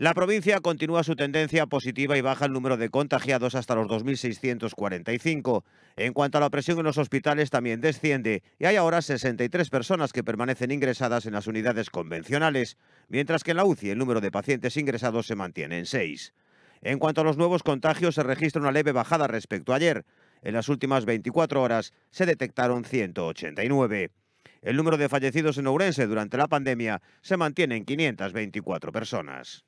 La provincia continúa su tendencia positiva y baja el número de contagiados hasta los 2.645. En cuanto a la presión en los hospitales también desciende y hay ahora 63 personas que permanecen ingresadas en las unidades convencionales, mientras que en la UCI el número de pacientes ingresados se mantiene en 6. En cuanto a los nuevos contagios se registra una leve bajada respecto a ayer. En las últimas 24 horas se detectaron 189. El número de fallecidos en Ourense durante la pandemia se mantiene en 524 personas.